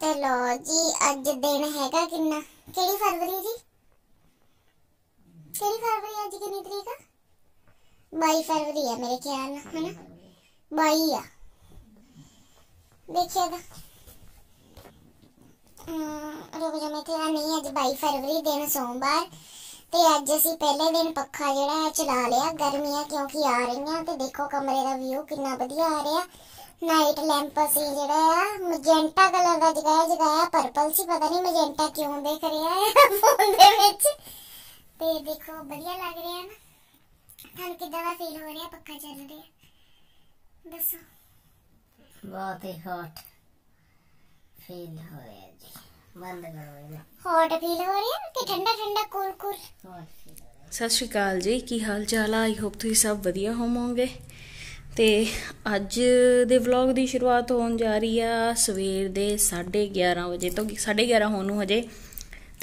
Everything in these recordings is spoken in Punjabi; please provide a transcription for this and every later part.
ਤੇ ਲੋ ਜੀ ਅੱਜ ਦਿਨ ਹੈਗਾ ਕਿੰਨਾ ਕਿਹੜੀ ਫਰਵਰੀ ਜੀ ਕਿਹੜੀ ਫਰਵਰੀ ਅੱਜ ਕਿੰਨੀ ਤਰੀਕ ਆ 22 ਫਰਵਰੀ ਆ ਮੇਰੇ ਖਿਆਲ ਨਾਲ ਹਨਾ 22 ਆ ਦੇਖਿਆ ਤਾਂ ਰੁਕ ਜਾ ਮੈਂ ਆ ਨਹੀਂ ਅੱਜ 22 ਫਰਵਰੀ ਦਿਨ ਸੋਮਵਾਰ ਤੇ ਅੱਜ ਅਸੀਂ ਪਹਿਲੇ ਦਿਨ ਪੱਖਾ ਜਿਹੜਾ ਹੈ ਚਲਾ ਲਿਆ ਗਰਮੀਆਂ ਕਿਉਂਕਿ ਆ ਰਹੀਆਂ ਤੇ ਦੇਖੋ ਕਮਰੇ ਦਾ ਵਿਊ ਕਿੰਨਾ ਵਧੀਆ ਆ ਰਿਹਾ ਨਾਈਟ ਲੈਂਪ ਅਸੀਂ ਜਿਹੜਾ ਆ ਮਜੈਂਟਾ ਥੋੜਾ ਜਗਾਇਆ ਜਗਾਇਆ ਪਰਪਲ ਸੀ ਪਤਾ ਨਹੀਂ ਮੈਜੈਂਟਾ ਕਿਉਂ ਦੇਖ ਰਿਹਾ ਹੈ ਫੋਨ ਦੇ ਵਿੱਚ ਤੇ ਦੇਖੋ ਵਧੀਆ ਲੱਗ ਰਿਹਾ ਨਾ ਤੁਹਾਨੂੰ ਕਿਦਾਂ ਦਾ ਫੀਲ ਹੋ ਰਿਹਾ ਪੱਖਾ ਚੱਲ ਰਿਹਾ ਦੱਸੋ ਬਹੁਤ ਹੀ ਹੌਟ ਫੀਲ ਹੋ ਰਿਹਾ ਜੀ ਬੰਦ ਕਰੋ ਇਹਨੂੰ ਹੌਟ ਫੀਲ ਹੋ ਰਿਹਾ ਕਿ ਠੰਡਾ ਠੰਡਾ ਕੂਲ ਕੂਲ ਸਤਿ ਸ਼੍ਰੀ ਅਕਾਲ ਜੀ ਕੀ ਹਾਲ ਚਾਲ ਆਈ ਹੋਪ ਤੁਸੀਂ ਸਭ ਵਧੀਆ ਹੋਵੋਗੇ ਤੇ ਅੱਜ ਦੇ ਵਲੌਗ ਦੀ ਸ਼ੁਰੂਆਤ ਹੋਣ ਜਾ ਰਹੀ ਆ ਸਵੇਰ ਦੇ 11:30 ਵਜੇ ਤੋਂ 11:30 ਹੋਣ ਨੂੰ ਹਜੇ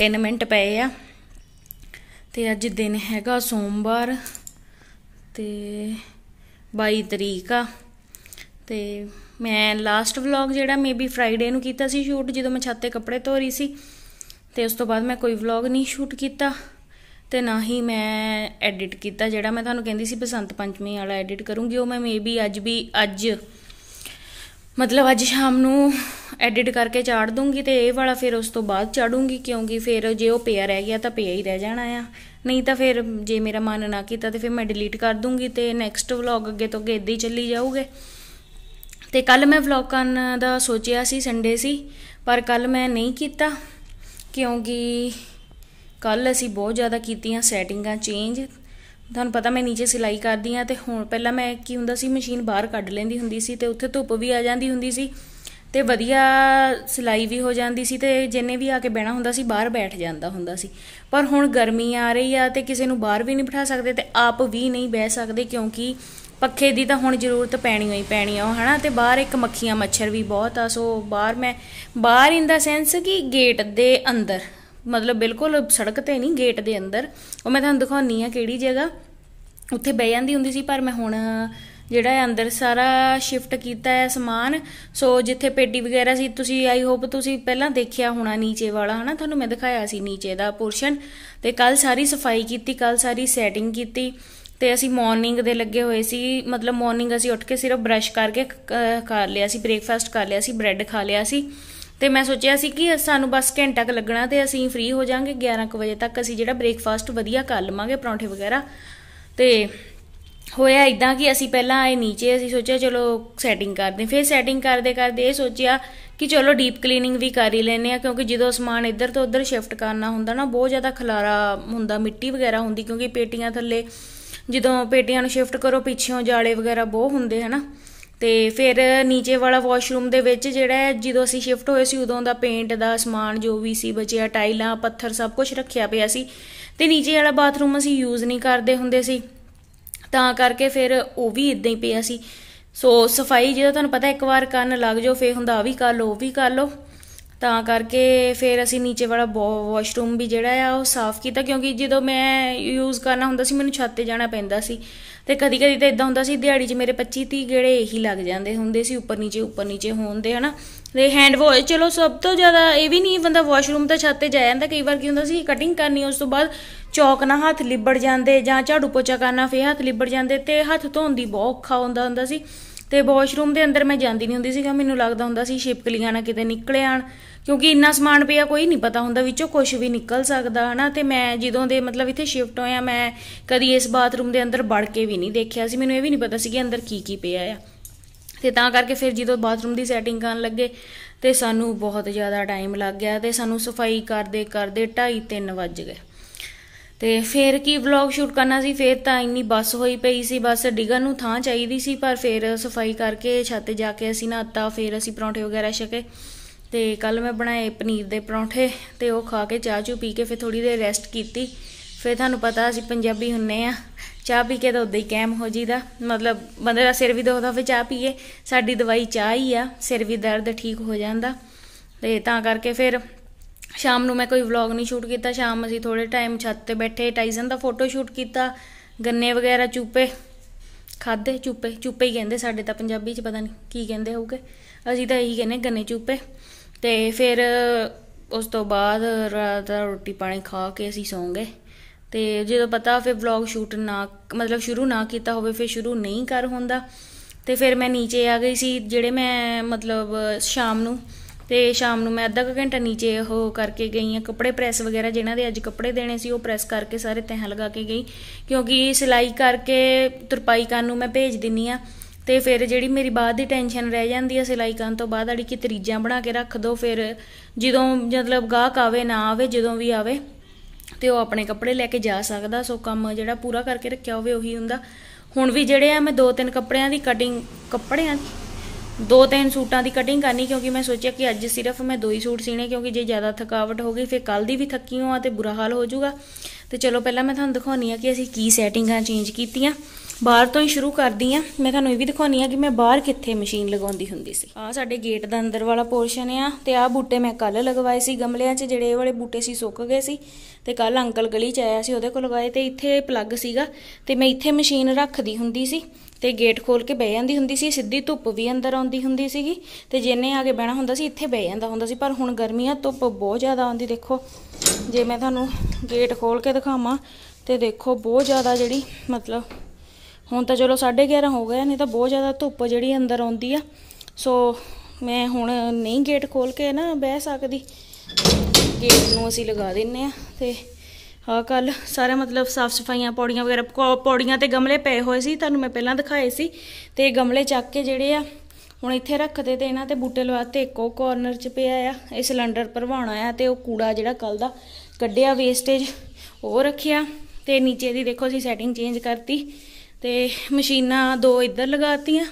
3 ਮਿੰਟ ਪਏ ਆ ਤੇ ਅੱਜ ਦਿਨ ਹੈਗਾ ਸੋਮਵਾਰ ਤੇ 22 ਤਰੀਕ ਆ ਤੇ ਮੈਂ ਲਾਸਟ ਵਲੌਗ ਜਿਹੜਾ ਮੇਬੀ ਫਰਾਈਡੇ ਨੂੰ ਕੀਤਾ ਸੀ ਸ਼ੂਟ ਜਦੋਂ ਮੈਂ ਛੱਤੇ ਕੱਪੜੇ ਧੋ ਰਹੀ ਸੀ ਤੇ ਉਸ ਤੋਂ ਬਾਅਦ ਮੈਂ ਕੋਈ ਵਲੌਗ ਨਹੀਂ ਸ਼ੂਟ ਕੀਤਾ ਤੇ ਨਾ ਹੀ ਮੈਂ ਐਡਿਟ ਕੀਤਾ ਜਿਹੜਾ ਮੈਂ ਤੁਹਾਨੂੰ ਕਹਿੰਦੀ ਸੀ ਬਸੰਤ ਪੰਚਮੀ ਵਾਲਾ ਐਡਿਟ ਕਰੂੰਗੀ ਉਹ ਮੈਂ ਮੇਬੀ ਅੱਜ ਵੀ ਅੱਜ ਮਤਲਬ ਅੱਜ ਸ਼ਾਮ ਨੂੰ ਐਡਿਟ ਕਰਕੇ ਚਾੜ ਦੂੰਗੀ ਤੇ ਇਹ ਵਾਲਾ ਫਿਰ ਉਸ ਤੋਂ ਬਾਅਦ ਚਾੜੂੰਗੀ ਕਿਉਂਕਿ ਫਿਰ ਜੇ ਉਹ ਪਿਆ ਰਹਿ ਗਿਆ ਤਾਂ ਪਿਆ ਹੀ ਰਹਿ ਜਾਣਾ ਆ ਨਹੀਂ ਤਾਂ ਫਿਰ ਜੇ ਮੇਰਾ ਮਨ ਨਾ ਕੀਤਾ ਤੇ ਫਿਰ ਮੈਂ ਡਿਲੀਟ ਕਰ ਦੂੰਗੀ ਤੇ ਨੈਕਸਟ ਵਲੌਗ ਅੱਗੇ ਤੋਂ ਅੱਗੇ ਇਦਾਂ ਹੀ ਚੱਲੀ ਜਾਊਗੇ ਤੇ ਕੱਲ ਮੈਂ ਵਲੌਗ ਕਰਨ ਦਾ ਸੋਚਿਆ ਸੀ ਸੰਡੇ ਸੀ ਪਰ ਕੱਲ ਮੈਂ ਨਹੀਂ ਕੀਤਾ ਕਿਉਂਕਿ ਕੱਲ ਅਸੀਂ ਬਹੁਤ ਜ਼ਿਆਦਾ ਕੀਤੀਆਂ ਸੈਟਿੰਗਾਂ ਚੇਂਜ ਤੁਹਾਨੂੰ ਪਤਾ ਮੈਂ ਨੀਚੇ ਸਿਲਾਈ ਕਰਦੀ ਆ ਤੇ ਹੁਣ ਪਹਿਲਾਂ ਮੈਂ ਕੀ ਹੁੰਦਾ ਸੀ ਮਸ਼ੀਨ ਬਾਹਰ ਕੱਢ ਲੈਂਦੀ ਹੁੰਦੀ ਸੀ ਤੇ ਉੱਥੇ ਧੁੱਪ ਵੀ ਆ ਜਾਂਦੀ ਹੁੰਦੀ ਸੀ ਤੇ ਵਧੀਆ ਸਿਲਾਈ ਵੀ ਹੋ ਜਾਂਦੀ ਸੀ ਤੇ ਜਿੰਨੇ ਵੀ ਆ ਕੇ ਬਹਿਣਾ ਹੁੰਦਾ ਸੀ ਬਾਹਰ ਬੈਠ ਜਾਂਦਾ ਹੁੰਦਾ ਸੀ ਪਰ ਹੁਣ ਗਰਮੀ ਆ ਰਹੀ ਆ ਤੇ ਕਿਸੇ ਨੂੰ ਬਾਹਰ ਵੀ ਨਹੀਂ ਬਿਠਾ ਸਕਦੇ ਤੇ ਆਪ ਵੀ ਨਹੀਂ ਬਹਿ ਸਕਦੇ ਕਿਉਂਕਿ ਪੱਖੇ ਦੀ ਤਾਂ ਹੁਣ ਜ਼ਰੂਰਤ ਪੈਣੀ ਹੋਈ ਪੈਣੀ ਆ ਹਨਾ ਤੇ ਬਾਹਰ ਇੱਕ ਮੱਖੀਆਂ ਮੱਛਰ ਵੀ ਬਹੁਤ ਆ ਸੋ ਬਾਹਰ ਮੈਂ ਬਾਹਰ ਇਨ ਦਾ ਸੈਂਸ ਕਿ ਗੇਟ ਦੇ ਅੰਦਰ ਮਤਲਬ ਬਿਲਕੁਲ ਸੜਕ ਤੇ ਨਹੀਂ ਗੇਟ ਦੇ ਅੰਦਰ ਉਹ ਮੈਂ ਤੁਹਾਨੂੰ ਦਿਖਾਉਣੀ ਆ ਕਿਹੜੀ ਜਗ੍ਹਾ ਉੱਥੇ ਬਹਿ ਜਾਂਦੀ ਹੁੰਦੀ ਸੀ ਪਰ ਮੈਂ ਹੁਣ ਜਿਹੜਾ ਹੈ ਅੰਦਰ ਸਾਰਾ ਸ਼ਿਫਟ ਕੀਤਾ ਹੈ ਸਮਾਨ ਸੋ ਜਿੱਥੇ ਪੇਟੀ ਵਗੈਰਾ ਸੀ ਤੁਸੀਂ ਆਈ ਹੋਪ ਤੁਸੀਂ ਪਹਿਲਾਂ ਦੇਖਿਆ ਹੋਣਾ ਨੀਚੇ ਵਾਲਾ ਹਨਾ ਤੁਹਾਨੂੰ ਮੈਂ ਦਿਖਾਇਆ ਸੀ ਨੀਚੇ ਦਾ ਪੋਰਸ਼ਨ ਤੇ ਕੱਲ ਸਾਰੀ ਸਫਾਈ ਕੀਤੀ ਕੱਲ ਸਾਰੀ ਸੈਟਿੰਗ ਕੀਤੀ ਤੇ ਅਸੀਂ ਮਾਰਨਿੰਗ ਦੇ ਲੱਗੇ ਹੋਏ ਸੀ ਮਤਲਬ ਮਾਰਨਿੰਗ ਅਸੀਂ ਉੱਠ ਕੇ ਸਿਰਫ ਬ੍ਰਸ਼ ਕਰਕੇ ਕਰ ਲਿਆ ਸੀ ਬ੍ਰੇਕਫਾਸਟ ਕਰ ਲਿਆ ਸੀ ਬ੍ਰੈਡ ਖਾ ਲਿਆ ਸੀ ਤੇ ਮੈਂ ਸੋਚਿਆ ਸੀ ਕਿ ਸਾਨੂੰ ਬਸ ਘੰਟਾ ਕ ਲੱਗਣਾ ਤੇ ਅਸੀਂ ਫ੍ਰੀ ਹੋ ਜਾਾਂਗੇ 11 ਕ ਵਜੇ ਤੱਕ ਅਸੀਂ ਜਿਹੜਾ ਬ੍ਰੇਕਫਾਸਟ ਵਧੀਆ ਕਰ ਲਵਾਂਗੇ ਪਰੌਂਠੇ ਵਗੈਰਾ ਤੇ ਹੋਇਆ ਇਦਾਂ ਕਿ ਅਸੀਂ ਪਹਿਲਾਂ ਆਏ ਨੀਚੇ ਅਸੀਂ ਸੋਚਿਆ ਚਲੋ ਸੈਟਿੰਗ ਕਰਦੇ ਫਿਰ ਸੈਟਿੰਗ ਕਰਦੇ ਕਰਦੇ ਇਹ ਸੋਚਿਆ ਕਿ ਚਲੋ ਡੀਪ ਕਲੀਨਿੰਗ ਵੀ ਕਰ ਹੀ ਲੈਨੇ ਆ ਕਿਉਂਕਿ ਜਦੋਂ ਸਮਾਨ ਇੱਧਰ ਤੋਂ ਉੱਧਰ ਸ਼ਿਫਟ ਕਰਨਾ ਹੁੰਦਾ ਨਾ ਬਹੁਤ ਜ਼ਿਆਦਾ ਖਲਾਰਾ ਹੁੰਦਾ ਮਿੱਟੀ ਵਗੈਰਾ ਹੁੰਦੀ ਕਿਉਂਕਿ ਪੇਟੀਆਂ ਥੱਲੇ ਜਦੋਂ ਪੇਟੀਆਂ ਨੂੰ ਸ਼ਿਫਟ ਕਰੋ ਪਿੱਛੇੋਂ ਜਾਲੇ ਵਗੈਰਾ ਬਹੁਤ ਹੁੰਦੇ ਹਨਾ ਤੇ ਫਿਰ ਨੀਚੇ ਵਾਲਾ ਵਾਸ਼ਰੂਮ ਦੇ ਵਿੱਚ ਜਿਹੜਾ ਜਦੋਂ ਅਸੀਂ ਸ਼ਿਫਟ ਹੋਏ ਸੀ ਉਦੋਂ ਦਾ ਪੇਂਟ ਦਾ ਸਮਾਨ ਜੋ ਵੀ ਸੀ ਬਚਿਆ ਟਾਈਲਾਂ ਪੱਥਰ ਸਭ ਕੁਝ ਰੱਖਿਆ ਪਿਆ ਸੀ ਤੇ ਨੀਚੇ ਵਾਲਾ ਬਾਥਰੂਮ ਅਸੀਂ ਯੂਜ਼ ਨਹੀਂ ਕਰਦੇ ਹੁੰਦੇ ਸੀ ਤਾਂ ਕਰਕੇ ਫਿਰ ਉਹ ਵੀ ਇਦਾਂ ਹੀ ਪਿਆ ਸੀ ਸੋ ਸਫਾਈ ਜਿਹੜਾ ਤੁਹਾਨੂੰ ਪਤਾ ਇੱਕ ਵਾਰ ਕਰਨ ਲੱਗ ਜਾਓ ਫੇ ਹੁੰਦਾ ਆ ਵੀ ਕਰ ਲਓ ਉਹ ਵੀ ਕਰ ਲਓ ਤਾਂ ਕਰਕੇ ਫਿਰ ਅਸੀਂ ਨੀਚੇ ਵਾਲਾ ਵਾਸ਼ਰੂਮ ਵੀ ਜਿਹੜਾ ਆ ਉਹ ਸਾਫ਼ ਕੀਤਾ ਕਿਉਂਕਿ ਜਦੋਂ ਮੈਂ ਯੂਜ਼ ਕਰਨਾ ਹੁੰਦਾ ਸੀ ਮੈਨੂੰ ਛੱਤ ਤੇ ਜਾਣਾ ਪੈਂਦਾ ਸੀ ਤੇ ਕਦੀ ਕਦੀ ਤਾਂ ਇਦਾਂ ਹੁੰਦਾ ਸੀ ਦਿਹਾੜੀ 'ਚ ਮੇਰੇ 25 30 ਗੇੜੇ ਇਹੀ ਲੱਗ ਜਾਂਦੇ ਹੁੰਦੇ ਸੀ ਉੱਪਰ ਨੀਚੇ ਉੱਪਰ ਨੀਚੇ ਹੋਣਦੇ ਹਨਾ ਤੇ ਹੈਂਡ ਵਾਸ਼ ਚਲੋ ਸਭ ਤੋਂ ਜ਼ਿਆਦਾ ਇਹ ਵੀ ਨਹੀਂ ਬੰਦਾ ਵਾਸ਼ਰੂਮ ਤਾਂ ਛੱਤ ਤੇ ਜਾ ਜਾਂਦਾ ਕਈ ਵਾਰ ਕੀ ਹੁੰਦਾ ਸੀ ਕਟਿੰਗ ਕਰਨੀ ਉਸ ਤੋਂ ਬਾਅਦ ਚੌਕ ਨਾਲ ਹੱਥ ਲਿਬੜ ਜਾਂਦੇ ਜਾਂ ਝਾੜੂ ਪੋਚਾ ਕਰਨਾ ਫੇਰ ਹੱਥ ਲਿਬੜ ਜਾਂਦੇ ਤੇ ਹੱਥ ਧੋਣ ਦੀ ਬਹੁਤ ਔਖਾ ਹੁੰਦਾ ਹੁੰਦਾ ਸੀ ਤੇ ਵਾਸ਼ਰੂਮ ਦੇ ਅੰਦਰ ਮੈਂ ਜਾਂਦੀ ਨਹੀਂ ਹੁੰਦੀ ਸੀਗਾ ਮੈਨੂੰ ਲੱਗਦਾ ਹੁੰਦਾ ਸੀ ਛਿਪਕਲੀਆਂ ਨਾ ਕਿਤੇ ਨਿਕਲੇ ਆਣ ਕਿਉਂਕਿ ਇੰਨਾ ਸਮਾਨ ਪਿਆ ਕੋਈ ਨਹੀਂ ਪਤਾ ਹੁੰਦਾ ਵਿੱਚੋਂ ਕੁਝ ਵੀ ਨਿਕਲ ਸਕਦਾ ਹਨਾ ਤੇ ਮੈਂ ਜਦੋਂ ਦੇ ਮਤਲਬ ਇੱਥੇ ਸ਼ਿਫਟ ਹੋਇਆ ਮੈਂ ਕਦੀ ਇਸ ਬਾਥਰੂਮ ਦੇ ਅੰਦਰ ਵੜ ਕੇ ਵੀ ਨਹੀਂ ਦੇਖਿਆ ਸੀ ਮੈਨੂੰ ਇਹ ਵੀ ਨਹੀਂ ਪਤਾ ਸੀ ਕਿ ਅੰਦਰ ਕੀ ਕੀ ਪਿਆ ਆ ਤੇ ਤਾਂ ਕਰਕੇ ਫਿਰ ਜਦੋਂ ਬਾਥਰੂਮ ਦੀ ਸੈਟਿੰਗ ਕਰਨ ਲੱਗੇ ਤੇ ਸਾਨੂੰ ਬਹੁਤ ਜ਼ਿਆਦਾ ਟਾਈਮ ਲੱਗ ਗਿਆ ਤੇ ਸਾਨੂੰ ਸਫਾਈ ਕਰਦੇ ਕਰਦੇ 2:30 3 ਵੱਜ ਗਏ ਤੇ ਫੇਰ ਕੀ ਵਲੌਗ ਸ਼ੂਟ ਕਰਨਾ ਸੀ ਫੇਰ ਤਾਂ ਇੰਨੀ ਬੱਸ ਹੋਈ ਪਈ ਸੀ ਬਸ ਡਿਗਨ ਨੂੰ ਥਾਂ ਚਾਹੀਦੀ ਸੀ ਪਰ ਫੇਰ ਸਫਾਈ ਕਰਕੇ ਛੱਤ ਜਾ ਕੇ ਅਸੀਂ ਨਾਤਾ ਫੇਰ ਅਸੀਂ ਪਰੌਂਠੇ ਵਗੈਰਾ ਛਕੇ ਤੇ ਕੱਲ ਮੈਂ ਬਣਾਏ ਪਨੀਰ ਦੇ ਪਰੌਂਠੇ ਤੇ ਉਹ ਖਾ ਕੇ ਚਾਹ ਚੂ ਪੀ ਕੇ ਫਿਰ ਥੋੜੀ ਦੇਰ ਰੈਸਟ ਕੀਤੀ ਫਿਰ ਤੁਹਾਨੂੰ ਪਤਾ ਅਸੀਂ ਪੰਜਾਬੀ ਹੁੰਨੇ ਆ ਚਾਹ ਪੀ ਕੇ ਤਾਂ ਉਦਾਂ ਹੀ ਕੈਮ ਹੋ ਜੀਦਾ ਮਤਲਬ ਬੰਦੇ ਦਾ ਸਿਰ ਵੀ ਦੁਖਦਾ ਫਿਰ ਚਾਹ ਪੀਏ ਸਾਡੀ ਦਵਾਈ ਚਾਹ ਹੀ ਆ ਸਿਰ ਵੀ ਦਰਦ ਠੀਕ ਹੋ ਜਾਂਦਾ ਤੇ ਤਾਂ ਕਰਕੇ ਫਿਰ ਸ਼ਾਮ ਨੂੰ ਮੈਂ ਕੋਈ ਵਲੌਗ ਨਹੀਂ ਸ਼ੂਟ ਕੀਤਾ ਸ਼ਾਮ ਅਸੀਂ ਥੋੜੇ ਟਾਈਮ ਛੱਤ ਤੇ ਬੈਠੇ ਟਾਈਜ਼ਨ ਦਾ ਫੋਟੋ ਸ਼ੂਟ ਕੀਤਾ ਗੰਨੇ ਵਗੈਰਾ ਚੂਪੇ ਖਾਦੇ ਚੂਪੇ ਚੂਪੇ ਹੀ ਕਹਿੰਦੇ ਸਾਡੇ ਤਾਂ ਪੰਜਾਬੀ ਚ ਪਤਾ ਨਹੀਂ ਕੀ ਕਹਿੰਦੇ ਹੋਊਗੇ ਅਸੀਂ ਤਾਂ ਇਹੀ ਕਹਿੰਦੇ ਗੰਨੇ ਚੂਪੇ ਤੇ ਫਿਰ ਉਸ ਤੋਂ ਬਾਅਦ ਰਾਤ ਦਾ ਰੋਟੀ ਪਾਣੀ ਖਾ ਕੇ ਅਸੀਂ ਸੌਂ ਗਏ ਤੇ ਜਦੋਂ ਪਤਾ ਫਿਰ ਵਲੌਗ ਸ਼ੂਟ ਨਾ ਮਤਲਬ ਸ਼ੁਰੂ ਨਾ ਕੀਤਾ ਹੋਵੇ ਫਿਰ ਸ਼ੁਰੂ ਨਹੀਂ ਕਰ ਹੁੰਦਾ ਤੇ ਫਿਰ ਮੈਂ ਨੀਚੇ ਆ ਗਈ ਸੀ ਜਿਹੜੇ ਮੈਂ ਮਤਲਬ ਸ਼ਾਮ ਨੂੰ ਤੇ ਸ਼ਾਮ ਨੂੰ ਮੈਂ ਅੱਧਾ ਘੰਟਾ ਨੀਚੇ ਉਹ ਕਰਕੇ ਗਈ ਆ ਕੱਪੜੇ ਪ੍ਰੈਸ ਵਗੈਰਾ ਜਿਨ੍ਹਾਂ ਦੇ ਅੱਜ ਕੱਪੜੇ ਦੇਣੇ ਸੀ ਉਹ ਪ੍ਰੈਸ ਕਰਕੇ ਸਾਰੇ ਤਹਿ ਲਗਾ ਕੇ ਗਈ ਕਿਉਂਕਿ ਸਿਲਾਈ ਕਰਕੇ ਤੁਰਪਾਈ ਕਰਨ ਨੂੰ ਮੈਂ ਭੇਜ ਦਿੰਨੀ ਆ ਤੇ ਫਿਰ ਜਿਹੜੀ ਮੇਰੀ ਬਾਅਦ ਦੀ ਟੈਨਸ਼ਨ ਰਹਿ ਜਾਂਦੀ ਹੈ ਸਿਲਾਈ ਕਰਨ ਤੋਂ ਬਾਅਦ ਅੜੀ ਕਿ ਤਰੀਜਾਂ ਬਣਾ ਕੇ ਰੱਖ ਦੋ ਫਿਰ ਜਦੋਂ ਮਤਲਬ ਗਾਹਕ ਆਵੇ ਨਾ ਆਵੇ ਜਦੋਂ ਵੀ ਆਵੇ ਤੇ ਉਹ ਆਪਣੇ ਕੱਪੜੇ ਲੈ ਕੇ ਜਾ ਸਕਦਾ ਸੋ ਕੰਮ ਜਿਹੜਾ ਪੂਰਾ ਕਰਕੇ ਰੱਖਿਆ ਹੋਵੇ ਉਹੀ ਹੁੰਦਾ ਹੁਣ ਵੀ ਜਿਹੜੇ ਆ ਮੈਂ ਦੋ ਤਿੰਨ ਕੱਪੜਿਆਂ ਦੀ ਕਟਿੰਗ ਕੱਪੜਿਆਂ ਦੋ ਤਿੰਨ ਸੂਟਾਂ ਦੀ ਕਟਿੰਗ ਕਰਨੀ ਕਿਉਂਕਿ ਮੈਂ ਸੋਚਿਆ ਕਿ ਅੱਜ ਸਿਰਫ ਮੈਂ ਦੋ ਹੀ ਸੂਟ ਸੀਨੇ ਕਿਉਂਕਿ ਜੇ ਜ਼ਿਆਦਾ ਥਕਾਵਟ ਹੋ ਗਈ ਫਿਰ ਕੱਲ ਦੀ ਵੀ ਥੱਕੀ ਹਾਂ ਤੇ ਬੁਰਾ ਹਾਲ ਹੋ ਜਾਊਗਾ ਤੇ ਚਲੋ ਪਹਿਲਾਂ ਮੈਂ ਤੁਹਾਨੂੰ ਦਿਖਾਉਣੀ ਆ ਕਿ ਅਸੀਂ ਕੀ ਸੈਟਿੰਗਾਂ ਚੇਂਜ ਕੀਤੀਆਂ ਬਾਹਰ ਤੋਂ ਹੀ ਸ਼ੁਰੂ ਕਰਦੀ ਆ ਮੈਂ ਤੁਹਾਨੂੰ ਇਹ ਵੀ ਦਿਖਾਉਣੀ ਆ ਕਿ ਮੈਂ ਬਾਹਰ ਕਿੱਥੇ ਮਸ਼ੀਨ ਲਗਾਉਂਦੀ ਹੁੰਦੀ ਸੀ ਆ ਸਾਡੇ ਗੇਟ ਦਾ ਅੰਦਰ ਵਾਲਾ ਪੋਰਸ਼ਨ ਆ ਤੇ ਆ ਬੂਟੇ ਮੈਂ ਕੱਲ ਲਗਵਾਏ ਸੀ ਗਮਲਿਆਂ 'ਚ ਜਿਹੜੇ ਇਹ ਵਾਲੇ ਬੂਟੇ ਸੀ ਸੁੱਕ ਗਏ ਸੀ ਤੇ ਕੱਲ ਅੰਕਲ ਗਲੀ 'ਚ ਆਇਆ ਸੀ ਉਹਦੇ ਕੋਲ ਲਗਾਏ ਤੇ ਇੱਥੇ ਪਲੱਗ ਸੀਗਾ ਤੇ ਮੈਂ ਇੱਥੇ ਮਸ਼ੀਨ ਰੱਖਦੀ ਹੁੰਦੀ ਸੀ ਤੇ ਗੇਟ ਖੋਲ ਕੇ ਬਹਿ ਜਾਂਦੀ ਹੁੰਦੀ ਸੀ ਸਿੱਧੀ ਧੁੱਪ ਵੀ ਅੰਦਰ ਆਉਂਦੀ ਹੁੰਦੀ ਸੀਗੀ ਤੇ ਜਿੰਨੇ ਆ ਕੇ ਬਹਿਣਾ ਹੁੰਦਾ ਸੀ ਇੱਥੇ ਬਹਿ ਜਾਂਦਾ ਹੁੰਦਾ ਸੀ ਪਰ ਹੁਣ ਗਰਮੀਆਂ ਧੁੱਪ ਬਹੁਤ ਜ਼ਿਆਦਾ ਆਉਂਦੀ ਦੇਖੋ ਜੇ ਮੈਂ ਤੁਹਾਨੂੰ ਗੇਟ ਖੋਲ ਕੇ ਦਿਖਾਵਾਂ ਤੇ ਦੇਖੋ ਬਹੁਤ ਜ਼ਿਆਦਾ ਜਿਹੜੀ ਮਤਲਬ ਹੁਣ ਤਾਂ ਚਲੋ 11:30 ਹੋ ਗਿਆ ਨਹੀਂ ਤਾਂ ਬਹੁਤ ਜ਼ਿਆਦਾ ਧੁੱਪ ਜਿਹੜੀ ਅੰਦਰ ਆਉਂਦੀ ਆ ਸੋ ਮੈਂ ਹੁਣ ਨਹੀਂ ਗੇਟ ਖੋਲ ਕੇ ਨਾ ਬਹਿ ਸਕਦੀ ਗੇਟ ਨੂੰ ਅਸੀਂ ਲਗਾ ਦਿੰਨੇ ਆ ਤੇ ਆ ਕੱਲ ਸਾਰੇ ਮਤਲਬ ਸਾਫ ਸਫਾਈਆਂ ਪੌੜੀਆਂ ਵਗੈਰਾ ਪੌੜੀਆਂ ਤੇ ਗਮਲੇ ਪਏ ਹੋਏ ਸੀ ਤੁਹਾਨੂੰ ਮੈਂ ਪਹਿਲਾਂ ਦਿਖਾਏ ਸੀ ਤੇ ਗਮਲੇ ਚੱਕ ਕੇ ਜਿਹੜੇ ਆ ਹੁਣ ਇੱਥੇ ਰੱਖਦੇ ਤੇ ਇਹਨਾਂ ਤੇ ਬੂਟੇ ਲਵਾਤੇ ਇੱਕੋ ਕਾਰਨਰ 'ਚ ਪਿਆ ਆ ਇਹ ਸਿਲੰਡਰ ਭਰਵਾਉਣਾ ਆ ਤੇ ਉਹ ਕੂੜਾ ਜਿਹੜਾ ਕੱਲ ਦਾ ਕੱਢਿਆ ਵੇਸਟੇਜ ਉਹ ਰੱਖਿਆ ਤੇ ਨੀਚੇ ਦੀ ਦੇਖੋ ਅਸੀਂ ਸੈਟਿੰਗ ਚੇਂਜ ਕਰਤੀ ਤੇ ਮਸ਼ੀਨਾਂ ਦੋ ਇੱਧਰ ਲਗਾਤੀਆਂ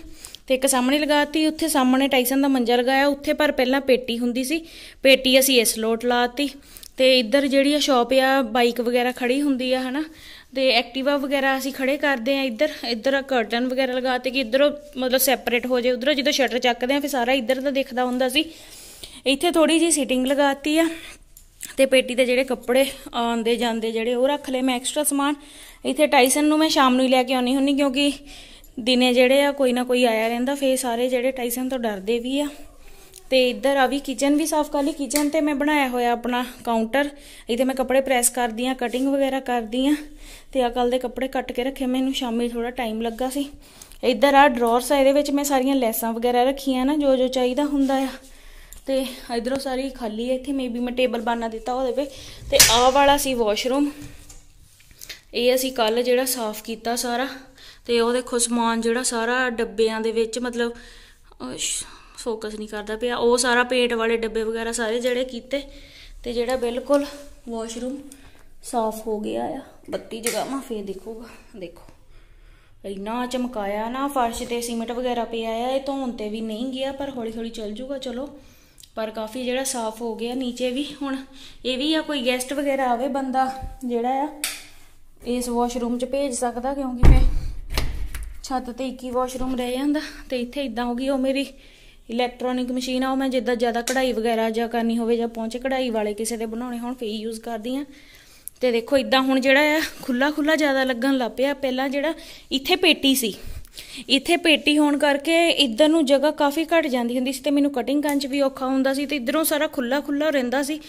ਤੇ ਇੱਕ ਸਾਹਮਣੇ ਲਗਾਤੀ ਉੱਥੇ ਸਾਹਮਣੇ ਟਾਈਸਨ ਦਾ ਮੰਜਾ ਲਗਾਇਆ ਉੱਥੇ ਪਰ ਪਹਿਲਾਂ ਪੇਟੀ ਹੁੰਦੀ ਸੀ ਪੇਟੀ ਅਸੀਂ ਇਸ ਲੋਟ ਲਾਤੀ ਤੇ ਇੱਧਰ ਜਿਹੜੀ ਆ ਸ਼ਾਪ ਆ ਬਾਈਕ ਵਗੈਰਾ ਖੜੀ ਹੁੰਦੀ ਆ ਹਨਾ ਤੇ ਐਕਟਿਵਾ ਵਗੈਰਾ ਅਸੀਂ ਖੜੇ ਕਰਦੇ ਆ ਇੱਧਰ ਇੱਧਰ ਕਰਟਨ ਵਗੈਰਾ ਲਗਾਤੇ ਕਿ ਇੱਧਰੋਂ ਮਤਲਬ ਸੈਪਰੇਟ ਹੋ ਜਾਏ ਉਧਰੋਂ ਜਦੋਂ ਸ਼ਟਰ ਚੱਕਦੇ ਆ ਫਿਰ ਸਾਰਾ ਇੱਧਰ ਦਾ ਦੇਖਦਾ ਹੁੰਦਾ ਸੀ ਇੱਥੇ ਥੋੜੀ ਜੀ ਸੀਟਿੰਗ ਲਗਾਤੀ ਆ ਤੇ ਪੇਟੀ ਦੇ ਜਿਹੜੇ ਕੱਪੜੇ ਆਉਂਦੇ ਜਾਂਦੇ ਜਿਹੜੇ ਉਹ ਰੱਖ ਲਏ ਮੈਂ ਐਕਸਟਰਾ ਸਮਾਨ ਇੱਥੇ ਟਾਈਸਨ ਨੂੰ ਮੈਂ ਸ਼ਾਮ ਨੂੰ ਹੀ ਲੈ ਕੇ ਆਉਣੀ ਹੁੰਨੀ ਕਿਉਂਕਿ ਦਿਨੇ ਜਿਹੜੇ ਆ ਕੋਈ ਨਾ ਕੋਈ ਆਇਆ ਰਹਿੰਦਾ ਫੇ ਸਾਰੇ ਜਿਹੜੇ ਟਾਈਸਨ ਤੋਂ ਡਰਦੇ ਵੀ ਆ ਤੇ ਇੱਧਰ ਆ ਵੀ ਕਿਚਨ ਵੀ ਸਾਫ਼ ਕਰ ਲਈ ਕਿਚਨ ਤੇ ਮੈਂ ਬਣਾਇਆ ਹੋਇਆ ਆਪਣਾ ਕਾਊਂਟਰ ਇੱਥੇ ਮੈਂ ਕੱਪੜੇ ਪ੍ਰੈਸ ਕਰਦੀ ਆ ਕਟਿੰਗ ਵਗੈਰਾ ਕਰਦੀ ਆ ਤੇ ਆ ਕੱਲ ਦੇ ਕੱਪੜੇ ਕੱਟ ਕੇ ਰੱਖੇ ਮੈਨੂੰ ਸ਼ਾਮੀ ਥੋੜਾ ਟਾਈਮ ਲੱਗਾ ਸੀ ਇੱਧਰ ਆ ਡਰਾਅਰਸ ਆ ਇਹਦੇ ਵਿੱਚ ਮੈਂ ਸਾਰੀਆਂ ਲੈਸਾਂ ਵਗੈਰਾ ਰੱਖੀਆਂ ਨਾ ਜੋ ਜੋ ਚਾਹੀਦਾ ਹੁੰਦਾ ਆ ਤੇ ਇਧਰੋਂ ਸਾਰੀ ਖਾਲੀ ਹੈ ਇੱਥੇ ਮੇਬੀ ਮੈਂ ਟੇਬਲ ਬਣਾ ਦਿੱਤਾ ਉਹਦੇ ਤੇ ਆ ਵਾਲਾ ਸੀ ਵਾਸ਼ਰੂਮ ਇਹ ਅਸੀਂ ਕੱਲ ਜਿਹੜਾ ਸਾਫ਼ ਕੀਤਾ ਸਾਰਾ ਤੇ ਉਹ ਦੇਖੋ ਸਮਾਨ ਜਿਹੜਾ ਸਾਰਾ ਡੱਬਿਆਂ ਦੇ ਵਿੱਚ ਮਤਲਬ ਫੋਕਸ ਨਹੀਂ ਕਰਦਾ ਪਿਆ ਉਹ ਸਾਰਾ ਪੇਟ ਵਾਲੇ ਡੱਬੇ ਵਗੈਰਾ ਸਾਰੇ ਜਿਹੜੇ ਕੀਤੇ ਤੇ ਜਿਹੜਾ ਬਿਲਕੁਲ ਵਾਸ਼ਰੂਮ ਸਾਫ਼ ਹੋ ਗਿਆ ਆ ਬੱਤੀ ਜਗਾਵਾਂ ਫੇਰ ਦੇਖੂਗਾ ਦੇਖੋ ਇੰਨਾ ਚਮਕਾਇਆ ਨਾ ਫਰਸ਼ ਤੇ ਸੀਮੈਂਟ ਵਗੈਰਾ ਪਿਆ ਆ ਇਹ ਧੋਣ ਤੇ ਵੀ ਨਹੀਂ ਗਿਆ ਪਰ ਹੌਲੀ ਹੌਲੀ ਚੱਲ ਜੂਗਾ ਚਲੋ ਪਰ ਕਾਫੀ ਜਿਹੜਾ ਸਾਫ਼ ਹੋ ਗਿਆ ਨੀਚੇ ਵੀ ਹੁਣ ਇਹ ਵੀ ਆ ਕੋਈ ਗੈਸਟ ਵਗੈਰਾ ਆਵੇ ਬੰਦਾ ਜਿਹੜਾ ਆ ਇਸ ਵਾਸ਼ਰੂਮ 'ਚ ਭੇਜ ਸਕਦਾ ਕਿਉਂਕਿ ਮੈਂ ਛੱਤ ਤੇ ਇੱਕ ਹੀ ਵਾਸ਼ਰੂਮ ਰਹਿ ਜਾਂਦਾ ਤੇ ਇੱਥੇ ਇਦਾਂ ਹੋ ਗਈ ਉਹ ਮੇਰੀ ਇਲੈਕਟ੍ਰੋਨਿਕ ਮਸ਼ੀਨ ਆ ਉਹ ਮੈਂ ਜਿੱਦਾਂ ਜ਼ਿਆਦਾ ਕਢਾਈ ਵਗੈਰਾ ਜਾਂ ਕਰਨੀ ਹੋਵੇ ਜਾਂ ਪਹੁੰਚ ਕਢਾਈ ਵਾਲੇ ਕਿਸੇ ਦੇ ਬਣਾਉਣੇ ਹੋਣ ਫੇ ਯੂਜ਼ ਕਰਦੀ ਆ ਤੇ ਦੇਖੋ ਇਦਾਂ ਹੁਣ ਜਿਹੜਾ ਆ ਖੁੱਲਾ ਖੁੱਲਾ ਜ਼ਿਆਦਾ ਲੱਗਣ ਲੱਪਿਆ ਪਹਿਲਾਂ ਜਿਹੜਾ ਇੱਥੇ ਪੇਟੀ ਸੀ ਇੱਥੇ ਪੇਟੀ ਹੋਣ ਕਰਕੇ ਇੱਧਰ ਨੂੰ ਜਗ੍ਹਾ ਕਾਫੀ ਘਟ ਜਾਂਦੀ ਹੁੰਦੀ ਸੀ ਤੇ ਮੈਨੂੰ ਕਟਿੰਗ ਕਰਨ 'ਚ ਵੀ ਔਖਾ ਹੁੰਦਾ ਸੀ ਤੇ ਇੱਧਰੋਂ ਸਾਰਾ ਖੁੱਲਾ ਖੁੱਲਾ ਰਹਿੰਦਾ ਸੀ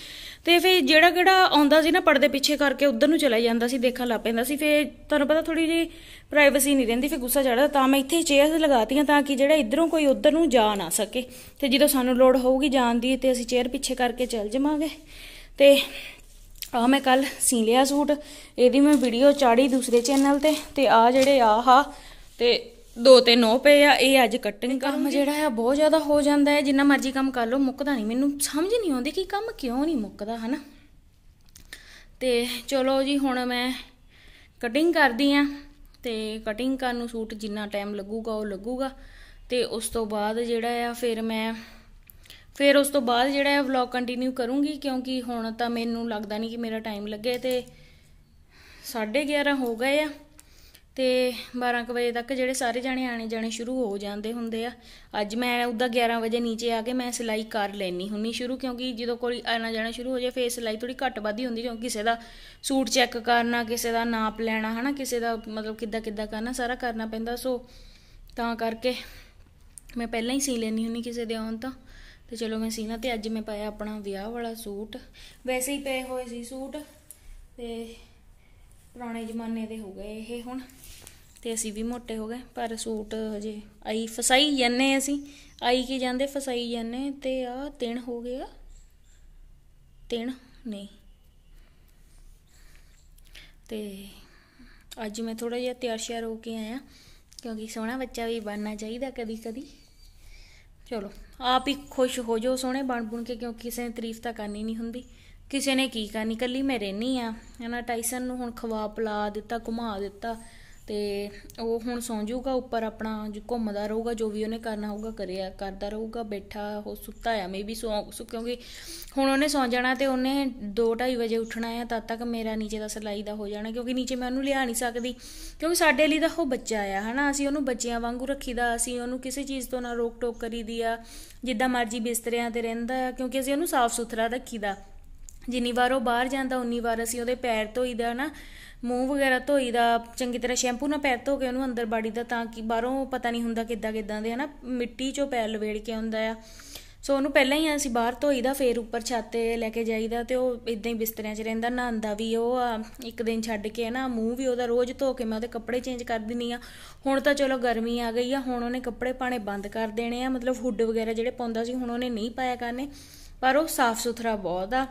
ਤੇ ਫੇ ਜਿਹੜਾ ਕਿਹੜਾ ਆਉਂਦਾ ਸੀ ਨਾ ਪਰਦੇ ਪਿੱਛੇ ਕਰਕੇ ਉੱਧਰ ਨੂੰ ਚਲਾ ਜਾਂਦਾ ਸੀ ਦੇਖਣ ਲੱਗ ਪੈਂਦਾ ਸੀ ਫੇ ਤੁਹਾਨੂੰ ਪਤਾ ਥੋੜੀ ਜੀ ਪ੍ਰਾਈਵੇਸੀ ਨਹੀਂ ਰਹਿੰਦੀ ਫੇ ਗੁੱਸਾ ਚੜਦਾ ਤਾਂ ਮੈਂ ਇੱਥੇ ਚੇਅਰਸ ਲਗਾਤੀਆਂ ਤਾਂ ਕਿ ਜਿਹੜਾ ਇੱਧਰੋਂ ਕੋਈ ਉੱਧਰ ਨੂੰ ਜਾ ਨਾ ਸਕੇ ਤੇ ਜਦੋਂ ਸਾਨੂੰ ਲੋੜ ਹੋਊਗੀ ਜਾਣ ਦੀ ਤੇ ਅਸੀਂ ਚੇਅਰ ਪਿੱਛੇ ਕਰਕੇ ਚੱਲ ਜਾਵਾਂਗੇ ਤੇ ਆ ਮੈਂ ਕੱਲ ਸੀ ਲਿਆ ਸੂਟ ਇਹਦੀ ਮੈਂ ਵੀਡੀਓ ਚਾੜੀ ਦੂਸਰੇ ਚੈਨਲ ਤੇ ਤੇ ਆ ਜਿਹੜੇ ਆਹਾ ਤੇ ਦੋ ਤੇ ਨੋ ਪਏ ਆ ਇਹ ਅੱਜ ਕਟਿੰਗ ਕੰਮ ਜਿਹੜਾ ਆ ਬਹੁਤ ਜ਼ਿਆਦਾ ਹੋ ਜਾਂਦਾ ਹੈ ਜਿੰਨਾ ਮਰਜ਼ੀ ਕੰਮ ਕਰ ਲਓ ਮੁੱਕਦਾ ਨਹੀਂ ਮੈਨੂੰ ਸਮਝ ਨਹੀਂ ਆਉਂਦੀ ਕਿ ਕੰਮ ਕਿਉਂ ਨਹੀਂ ਮੁੱਕਦਾ ਹਨਾ ਤੇ ਚਲੋ ਜੀ ਹੁਣ ਮੈਂ ਕਟਿੰਗ ਕਰਦੀ ਆ ਤੇ ਕਟਿੰਗ ਕਰਨ ਨੂੰ ਸੂਟ ਜਿੰਨਾ ਟਾਈਮ ਲੱਗੂਗਾ ਉਹ ਲੱਗੂਗਾ ਤੇ ਉਸ ਤੋਂ ਬਾਅਦ ਜਿਹੜਾ ਆ ਫਿਰ ਮੈਂ ਫਿਰ ਉਸ ਤੋਂ ਬਾਅਦ ਜਿਹੜਾ ਆ ਵਲੌਗ ਕੰਟੀਨਿਊ ਕਰੂੰਗੀ ਕਿਉਂਕਿ ਹੁਣ ਤਾਂ ਮੈਨੂੰ ਲੱਗਦਾ ਨਹੀਂ ਕਿ ਮੇਰਾ ਟਾਈਮ ਲੱਗੇ ਤੇ 11:30 ਹੋ ਗਏ ਆ ਤੇ 12 ਵਜੇ ਤੱਕ ਜਿਹੜੇ ਸਾਰੇ ਜਾਣੇ ਆਣੇ ਜਾਣੇ ਸ਼ੁਰੂ ਹੋ ਜਾਂਦੇ ਹੁੰਦੇ ਆ ਅੱਜ ਮੈਂ ਉਦਾਂ 11 ਵਜੇ ਨੀਚੇ ਆ ਕੇ ਮੈਂ ਸਿਲਾਈ ਕਰ ਲੈਣੀ ਹੁੰਨੀ ਸ਼ੁਰੂ ਕਿਉਂਕਿ ਜਦੋਂ ਕੋਈ ਆਣਾ ਜਾਣਾ ਸ਼ੁਰੂ ਹੋ ਜਾਏ ਫੇਰ ਸਿਲਾਈ ਥੋੜੀ ਘੱਟ ਵੱਧੀ ਹੁੰਦੀ ਕਿਉਂਕਿ ਕਿਸੇ ਦਾ ਸੂਟ ਚੈੱਕ ਕਰਨਾ ਕਿਸੇ ਦਾ ਨਾਪ ਲੈਣਾ ਹਨਾ ਕਿਸੇ ਦਾ ਮਤਲਬ ਕਿੱਦਾਂ ਕਿੱਦਾਂ ਕਰਨਾ ਸਾਰਾ ਕਰਨਾ ਪੈਂਦਾ ਸੋ ਤਾਂ ਕਰਕੇ ਮੈਂ ਪਹਿਲਾਂ ਹੀ ਸੀ ਲੈਣੀ ਹੁੰਨੀ ਕਿਸੇ ਦੇ ਆਉਣ ਤਾਂ ਤੇ ਚਲੋ ਮੈਂ ਸੀਨਾ ਤੇ ਅੱਜ ਮੈਂ ਪਾਇਆ ਆਪਣਾ ਵਿਆਹ ਵਾਲਾ ਸੂਟ ਵੈਸੇ ਹੀ ਪਏ ਹੋਏ ਸੀ ਸੂਟ ਤੇ ਪੁਰਾਣੇ ਜ਼ਮਾਨੇ ਦੇ ਹੋ ਗਏ ਇਹ ਹੁਣ ਤੇ ਅਸੀਂ ਵੀ ਮੋਟੇ ਹੋ ਗਏ ਪਰ ਸੂਟ ਹਜੇ ਆਈ ਫਸਾਈ ਜਾਂਦੇ ਅਸੀਂ ਆਈ ਕੀ ਜਾਂਦੇ ਫਸਾਈ ਜਾਂਦੇ ਤੇ ਆ ਤਿੰਨ ਹੋ ਗਿਆ ਤਿੰਨ ਨਹੀਂ ਤੇ ਅੱਜ ਮੈਂ ਥੋੜਾ ਜਿਹਾ ਤਿਆਰ ਸ਼ਿਆਰ ਹੋ ਕੇ ਆਇਆ ਕਿਉਂਕਿ ਸੋਹਣਾ ਬੱਚਾ ਵੀ ਬਣਨਾ ਚਾਹੀਦਾ ਕਦੀ ਕਦੀ ਚਲੋ ਆਪ ਹੀ ਖੁਸ਼ ਹੋ ਜਾਓ ਸੋਹਣੇ ਬਣ ਬਣ ਕੇ ਕਿਉਂਕਿ ਕਿਸੇ ਨੇ ਤਾਰੀਫ ਤਾਂ ਕਰਨੀ ਨਹੀਂ ਹੁੰਦੀ ਕਿਸੇ ਨੇ ਕੀ ਕਰਨੀ ਕੱਲੀ ਮੈਂ ਰਹਿਨੀ ਆ ਹਨਾ ਟਾਈਸਨ ਨੂੰ ਹੁਣ ਖਵਾ ਪਲਾ ਦਿੱਤਾ ਘੁਮਾ ਦਿੱਤਾ ਤੇ ਉਹ ਹੁਣ ਸੌਂ ਜਾਊਗਾ ਉੱਪਰ ਆਪਣਾ ਜੋ ਘੁੰਮਦਾ ਰਹੂਗਾ ਜੋ ਵੀ ਉਹਨੇ ਕਰਨਾ ਹੋਊਗਾ ਕਰਿਆ ਕਰਦਾ ਰਹੂਗਾ ਬੈਠਾ ਉਹ ਸੁੱਤਾ ਆ ਮੇਬੀ ਸੌਂ ਕਿਉਂਕਿ ਹੁਣ ਉਹਨੇ ਸੌਂ ਜਾਣਾ ਤੇ ਉਹਨੇ 2:30 ਵਜੇ ਉੱਠਣਾ ਆ ਤਦ ਤੱਕ ਮੇਰਾ ਨੀਚੇ ਦਾ ਸਲਾਈ ਦਾ ਹੋ ਜਾਣਾ ਕਿਉਂਕਿ ਨੀਚੇ ਮੈਂ ਉਹਨੂੰ ਲਿਆ ਨਹੀਂ ਸਕਦੀ ਕਿਉਂਕਿ ਸਾਡੇ ਲਈ ਤਾਂ ਉਹ ਬੱਚਾ ਆ ਹਨਾ ਅਸੀਂ ਉਹਨੂੰ ਬੱਚਿਆਂ ਵਾਂਗੂ ਰੱਖੀਦਾ ਅਸੀਂ ਉਹਨੂੰ ਕਿਸੇ ਚੀਜ਼ ਤੋਂ ਨਾ ਰੋਕ ਟੋਕ ਕਰੀਦੀ ਆ ਜਿੱਦਾਂ ਮਰਜ਼ੀ ਬਿਸਤਰਿਆਂ ਤੇ ਰਹਿੰਦਾ ਆ ਕਿਉਂਕਿ ਅਸੀਂ ਉਹਨੂੰ ਸਾਫ਼ ਸੁਥਰਾ ਰੱਖੀਦਾ ਜਿੰਨੀ ਵਾਰ ਉਹ ਬਾਹਰ ਜਾਂਦਾ ਉਨੀ ਵਾਰ ਅਸੀਂ ਉਹਦੇ ਪੈਰ ਧੋਈਦਾ ਨਾ ਮੂੰਹ ਵਗੈਰਾ ਧੋਈਦਾ ਚੰਗੀ ਤਰ੍ਹਾਂ ਸ਼ੈਂਪੂ ਨਾਲ ਪੈਰ ਧੋ ਕੇ ਉਹਨੂੰ ਅੰਦਰ ਬਾੜੀ ਦਾ ਤਾਂ ਕਿ ਬਾਹਰੋਂ ਪਤਾ ਨਹੀਂ ਹੁੰਦਾ ਕਿੱਦਾਂ ਕਿੱਦਾਂ ਦੇ ਹਨਾ ਮਿੱਟੀ 'ਚੋਂ ਪੈਰ ਲਵੇੜ ਕੇ ਆਉਂਦਾ ਆ ਸੋ ਉਹਨੂੰ ਪਹਿਲਾਂ ਹੀ ਅਸੀਂ ਬਾਹਰ ਧੋਈਦਾ ਫੇਰ ਉੱਪਰ ਛਾਤੇ ਲੈ ਕੇ ਜਾਈਦਾ ਤੇ ਉਹ ਇਦਾਂ ਹੀ ਬਿਸਤਰਿਆਂ 'ਚ ਰਹਿੰਦਾ ਨਹਾਉਂਦਾ ਵੀ ਉਹ ਇੱਕ ਦਿਨ ਛੱਡ ਕੇ ਨਾ ਮੂੰਹ ਵੀ ਉਹਦਾ ਰੋਜ਼ ਧੋ ਕੇ ਮੈਂ ਉਹਦੇ ਕੱਪੜੇ ਚੇਂਜ ਕਰ ਦਿੰਨੀ ਆ ਹੁਣ ਤਾਂ ਚਲੋ ਗਰਮੀ ਆ ਗਈ ਆ ਹੁਣ ਉਹਨੇ ਕੱਪੜੇ ਪਾਣੇ ਬੰਦ ਕਰ ਦੇਣੇ ਆ ਮਤਲਬ ਹੁੱਡ ਵਗੈਰਾ ਜਿਹੜੇ ਪਾਉਂਦਾ ਸੀ ਹੁਣ ਉਹਨੇ ਨਹੀਂ ਪਾਇਆ ਕਰਨੇ ਪਰ ਉਹ ਸਾਫ਼ ਸੁਥਰਾ ਬਹੁਤ ਆ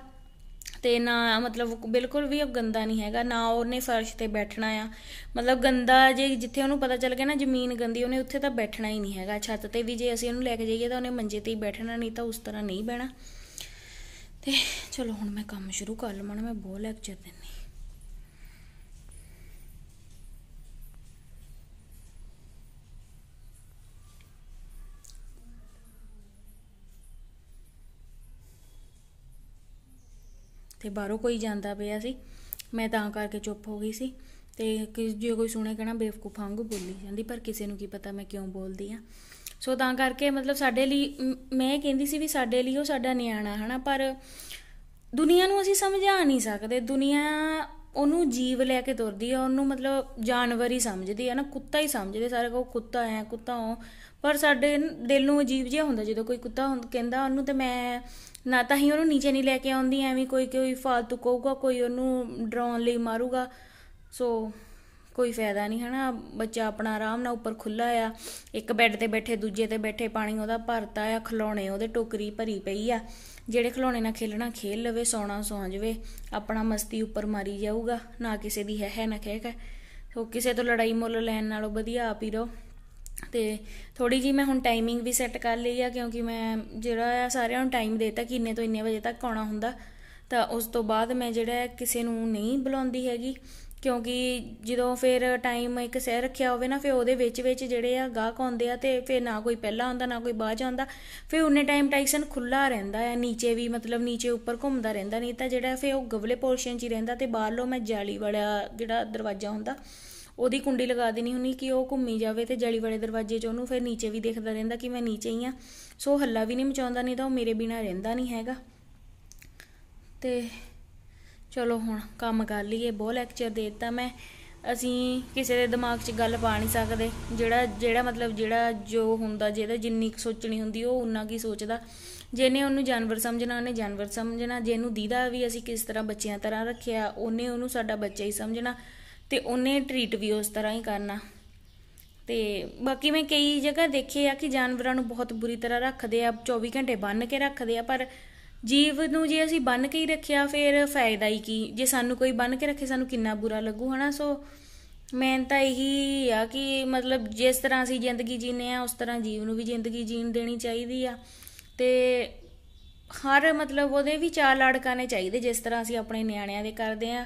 ਤੇ ਨਾ ਮਤਲਬ ਬਿਲਕੁਲ ਵੀ ਉਹ ਗੰਦਾ ਨਹੀਂ ਹੈਗਾ ਨਾ ਉਹਨੇ ਫਰਸ਼ ਤੇ ਬੈਠਣਾ ਆ ਮਤਲਬ ਗੰਦਾ ਜੇ ਜਿੱਥੇ ਉਹਨੂੰ ਪਤਾ ਚੱਲ ਗਿਆ ਨਾ ਜ਼ਮੀਨ ਗੰਦੀ ਉਹਨੇ ਉੱਥੇ ਤਾਂ ਬੈਠਣਾ ਹੀ ਨਹੀਂ ਹੈਗਾ ਛੱਤ ਤੇ ਵੀ ਜੇ ਅਸੀਂ ਉਹਨੂੰ ਲੈ ਕੇ ਜਾਈਏ ਤਾਂ ਉਹਨੇ ਮੰਜੇ ਤੇ ਹੀ ਬੈਠਣਾ ਨਹੀਂ ਤਾਂ ਉਸ ਤਰ੍ਹਾਂ ਨਹੀਂ ਬਹਿਣਾ ਤੇ ਚਲੋ ਹੁਣ ਮੈਂ ਕੰਮ ਸ਼ੁਰੂ ਕਰ ਲਵਾਂ ਮੈਂ ਬਹੁਤ ਲੈਕਚਰ ਦੇਣਾ ਤੇ ਬਾਹਰੋਂ ਕੋਈ ਜਾਂਦਾ ਪਿਆ ਸੀ ਮੈਂ ਤਾਂ ਕਰਕੇ ਚੁੱਪ ਹੋ ਗਈ ਸੀ ਤੇ ਕਿ ਜੇ ਕੋਈ ਸੁਣੇ ਕਹਿਣਾ ਬੇਵਕੂਫ ਵਾਂਗੂ ਬੋਲੀ ਜਾਂਦੀ ਪਰ ਕਿਸੇ ਨੂੰ ਕੀ ਪਤਾ ਮੈਂ ਕਿਉਂ ਬੋਲਦੀ ਆ ਸੋ ਤਾਂ ਕਰਕੇ ਮਤਲਬ ਸਾਡੇ ਲਈ ਮੈਂ ਕਹਿੰਦੀ ਸੀ ਵੀ ਸਾਡੇ ਲਈ ਉਹ ਸਾਡਾ ਨਿਆਣਾ ਹਨਾ ਪਰ ਦੁਨੀਆ ਨੂੰ ਅਸੀਂ ਸਮਝਾ ਨਹੀਂ ਸਕਦੇ ਦੁਨੀਆ ਉਹਨੂੰ ਜੀਵ ਲੈ ਕੇ ਤੁਰਦੀ ਆ ਉਹਨੂੰ ਮਤਲਬ ਜਾਨਵਰ ਹੀ ਸਮਝਦੀ ਆ ਨਾ ਕੁੱਤਾ ਹੀ ਸਮਝਦੇ ਸਾਰੇ ਕੋ ਕੁੱਤਾ ਹੈ ਕੁੱਤਾ ਹੋ ਪਰ ਸਾਡੇ ਦਿਲ ਨੂੰ ਅਜੀਬ ਜਿਹਾ ਹੁੰਦਾ ਜਦੋਂ ਕੋਈ ਕੁੱਤਾ ਹੁੰਦਾ ਕਹਿੰਦਾ ਉਹਨੂੰ ਤੇ ਮੈਂ ਨਾ ਤਾਂ ਹੀ ਉਹਨੂੰ ਨੀਚੇ ਨਹੀਂ ਲੈ ਕੇ ਆਉਂਦੀ ਐਵੇਂ ਕੋਈ ਕੋਈ ਫालतू ਕਹੂਗਾ ਕੋਈ ਉਹਨੂੰ ਡਰਾਉਣ ਲਈ ਮਾਰੂਗਾ ਸੋ ਕੋਈ ਫਾਇਦਾ ਨਹੀਂ ਹਨਾ ਬੱਚਾ ਆਪਣਾ ਆਰਾਮ ਨਾਲ ਉੱਪਰ ਖੁੱਲਾ ਆ ਇੱਕ ਬੈੱਡ ਤੇ ਬੈਠੇ ਦੂਜੇ ਤੇ ਬੈਠੇ ਪਾਣੀ ਉਹਦਾ ਭਰਤਾ ਆ ਖਲੋਣੇ ਉਹਦੇ ਟੋਕਰੀ ਭਰੀ ਪਈ ਆ ਜਿਹੜੇ ਖਲੋਣੇ ਨਾਲ ਖੇਲਣਾ ਖੇਲ ਲਵੇ ਸੌਣਾ ਸੌਂ ਜਵੇ ਆਪਣਾ ਮਸਤੀ ਉੱਪਰ ਮਾਰੀ ਜਾਊਗਾ ਨਾ ਕਿਸੇ ਦੀ ਹੈ ਹੈ ਨਾ ਕਹਿ ਕੇ ਸੋ ਕਿਸੇ ਤੋਂ ਲੜਾਈ ਮੁੱਲ ਲੈਣ ਨਾਲੋਂ ਵਧੀਆ ਆਪ ਹੀ ਰਹੋ ਤੇ ਥੋੜੀ ਜੀ ਮੈਂ ਹੁਣ ਟਾਈਮਿੰਗ ਵੀ ਸੈੱਟ ਕਰ ਲਈ ਆ ਕਿਉਂਕਿ ਮੈਂ ਜਿਹੜਾ ਆ ਸਾਰਿਆਂ ਨੂੰ ਟਾਈਮ ਦੇਤਾ ਕਿ ਇੰਨੇ ਤੋਂ ਇੰਨੇ ਵਜੇ ਤੱਕ ਆਉਣਾ ਹੁੰਦਾ ਤਾਂ ਉਸ ਤੋਂ ਬਾਅਦ ਮੈਂ ਜਿਹੜਾ ਕਿਸੇ ਨੂੰ ਨਹੀਂ ਬੁਲਾਉਂਦੀ ਹੈਗੀ ਕਿਉਂਕਿ ਜਦੋਂ ਫਿਰ ਟਾਈਮ ਇੱਕ ਸਹਿ ਰੱਖਿਆ ਹੋਵੇ ਨਾ ਫਿਰ ਉਹਦੇ ਵਿੱਚ ਵਿੱਚ ਜਿਹੜੇ ਆ ਗਾਹਕ ਆਉਂਦੇ ਆ ਤੇ ਫਿਰ ਨਾ ਕੋਈ ਪਹਿਲਾਂ ਆਉਂਦਾ ਨਾ ਕੋਈ ਬਾਅਦ ਆਉਂਦਾ ਫਿਰ ਉਹਨੇ ਟਾਈਮ ਟਾਈਸਨ ਖੁੱਲਾ ਰਹਿੰਦਾ ਆ ਨੀਚੇ ਵੀ ਮਤਲਬ ਨੀਚੇ ਉੱਪਰ ਘੁੰਮਦਾ ਰਹਿੰਦਾ ਨਹੀਂ ਤਾਂ ਜਿਹੜਾ ਫਿਰ ਉਹ ਗਵਲੇ ਪੋਰਸ਼ਨ 'ਚ ਹੀ ਰਹਿੰਦਾ ਤੇ ਬਾਹਰੋਂ ਮੈਂ ਜਾਲੀ ਵਾਲਾ ਜਿਹੜਾ ਦਰਵਾਜ਼ਾ ਹੁੰਦਾ ਉਹਦੀ ਕੁੰਡੀ ਲਗਾ ਦੇਣੀ ਹੁੰਨੀ ਕਿ ਉਹ ਘੁੰਮੀ ਜਾਵੇ ਤੇ ਜਲੀ ਵਾਲੇ ਦਰਵਾਜ਼ੇ 'ਚ ਉਹਨੂੰ ਫਿਰ ਨੀਚੇ ਵੀ ਦੇਖਦਾ ਰਹਿੰਦਾ ਕਿ ਮੈਂ ਨੀਚੇ ਹੀ ਆ ਸੋ ਹੱਲਾ ਵੀ ਨਹੀਂ ਮਚਾਉਂਦਾ ਨਹੀਂ ਤਾਂ ਉਹ ਮੇਰੇ ਬਿਨਾ ਰਹਿੰਦਾ ਨਹੀਂ ਹੈਗਾ ਤੇ ਚਲੋ ਹੁਣ ਕੰਮ ਕਰ ਲਈਏ ਬਹੁਤ ਲੈਕਚਰ ਦੇ ਦਿੱਤਾ ਮੈਂ ਅਸੀਂ ਕਿਸੇ ਦੇ ਦਿਮਾਗ 'ਚ ਗੱਲ ਪਾ ਨਹੀਂ ਸਕਦੇ ਜਿਹੜਾ ਜਿਹੜਾ ਮਤਲਬ ਜਿਹੜਾ ਜੋ ਹੁੰਦਾ ਜਿਹਦਾ ਜਿੰਨੀ ਸੋਚਣੀ ਹੁੰਦੀ ਉਹ ਉਨਾ ਕੀ ਸੋਚਦਾ ਜਿਹਨੇ ਉਹਨੂੰ ਜਾਨਵਰ ਸਮਝਣਾ ਉਹਨੇ ਜਾਨਵਰ ਸਮਝਣਾ ਜਿਹਨੂੰ ਦੀਦਾ ਵੀ ਅਸੀਂ ਕਿਸ ਤਰ੍ਹਾਂ ਬੱਚਿਆਂ ਤਰ੍ਹਾਂ ਰੱਖਿਆ ਉਹਨੇ ਉਹਨੂੰ ਸਾਡਾ ਬੱਚਾ ਹੀ ਸਮਝਣਾ ਤੇ ਉਹਨੇ ਟ੍ਰੀਟ ਵੀ ਉਸ ਤਰ੍ਹਾਂ ਹੀ ਕਰਨਾ ਤੇ ਬਾਕੀ ਮੈਂ ਕਈ ਜਗ੍ਹਾ ਦੇਖੇ ਆ ਕਿ ਜਾਨਵਰਾਂ ਨੂੰ ਬਹੁਤ ਬੁਰੀ ਤਰ੍ਹਾਂ ਰੱਖਦੇ ਆ 24 ਘੰਟੇ ਬੰਨ ਕੇ ਰੱਖਦੇ ਆ ਪਰ ਜੀਵ ਨੂੰ ਜੇ ਅਸੀਂ ਬੰਨ ਕੇ ਹੀ ਰੱਖਿਆ ਫਿਰ ਫਾਇਦਾ ਹੀ ਕੀ ਜੇ ਸਾਨੂੰ ਕੋਈ ਬੰਨ ਕੇ ਰੱਖੇ ਸਾਨੂੰ ਕਿੰਨਾ ਬੁਰਾ ਲੱਗੂ ਹਨਾ ਸੋ ਮੈਂ ਤਾਂ ਇਹੀ ਆ ਕਿ ਮਤਲਬ ਜਿਸ ਤਰ੍ਹਾਂ ਅਸੀਂ ਜ਼ਿੰਦਗੀ ਜੀਨੇ ਆ ਉਸ ਤਰ੍ਹਾਂ ਜੀਵ ਨੂੰ ਵੀ ਜ਼ਿੰਦਗੀ ਜੀਣ ਦੇਣੀ ਚਾਹੀਦੀ ਆ ਤੇ ਹਰ ਮਤਲਬ ਉਹਦੇ ਵੀ ਚਾਰ ਲਾੜਕਾਨੇ ਚਾਹੀਦੇ ਜਿਸ ਤਰ੍ਹਾਂ ਅਸੀਂ ਆਪਣੇ ਨਿਆਣਿਆਂ ਦੇ ਕਰਦੇ ਆ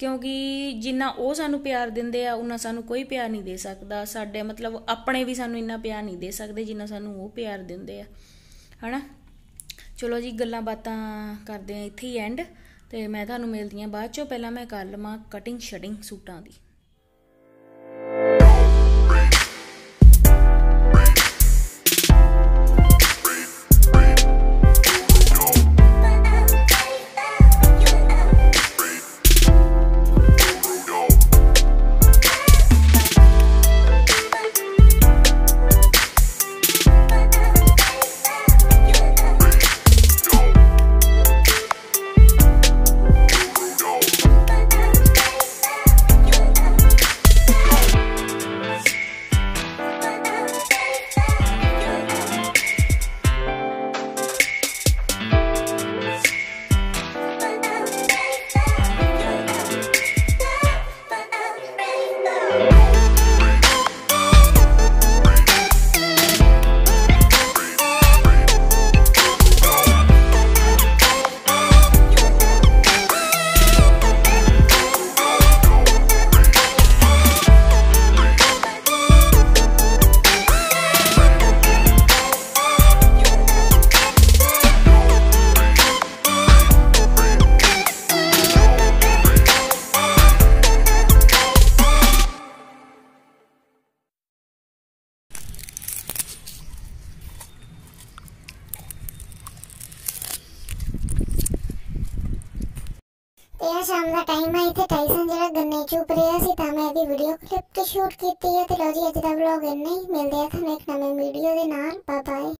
ਕਿਉਂਕਿ ਜਿੰਨਾ ਉਹ ਸਾਨੂੰ ਪਿਆਰ ਦਿੰਦੇ ਆ ਉਹਨਾਂ ਸਾਨੂੰ ਕੋਈ ਪਿਆਰ ਨਹੀਂ ਦੇ ਸਕਦਾ ਸਾਡੇ ਮਤਲਬ ਆਪਣੇ ਵੀ ਸਾਨੂੰ ਇੰਨਾ ਪਿਆਰ ਨਹੀਂ ਦੇ ਸਕਦੇ ਜਿੰਨਾ ਸਾਨੂੰ ਉਹ ਪਿਆਰ ਦਿੰਦੇ ਆ ਹਨਾ ਚਲੋ ਜੀ ਗੱਲਾਂ ਬਾਤਾਂ ਕਰਦੇ ਆ ਇੱਥੇ ਹੀ ਐਂਡ ਤੇ ਮੈਂ ਤੁਹਾਨੂੰ ਮਿਲਦੀ ਆ ਬਾਅਦ ਚੋਂ ਪਹਿਲਾਂ ਮੈਂ ਕਰ ਲਵਾਂ ਕਟਿੰਗ ਸ਼ਟਿੰਗ ਸੂਟਾਂ ਦੀ ਚੁੱਪ ਰਿਹਾ ਸੀ ਤਾਂ ਮੈਂ ਵੀ ਵੀਡੀਓ ਕਲਿੱਪ ਸ਼ੂਟ ਕੀਤੀ ਹੈ ਤੇ ਲੋ ਜੀ ਅੱਜ ਦਾ ਵਲੌਗ ਇੰਨਾ ਹੀ ਮਿਲਦੇ ਆ ਤੁਹਾਨੂੰ ਇੱਕ ਨਵੇਂ ਵੀਡੀਓ ਦੇ ਨਾਲ ਬਾਏ ਬਾਏ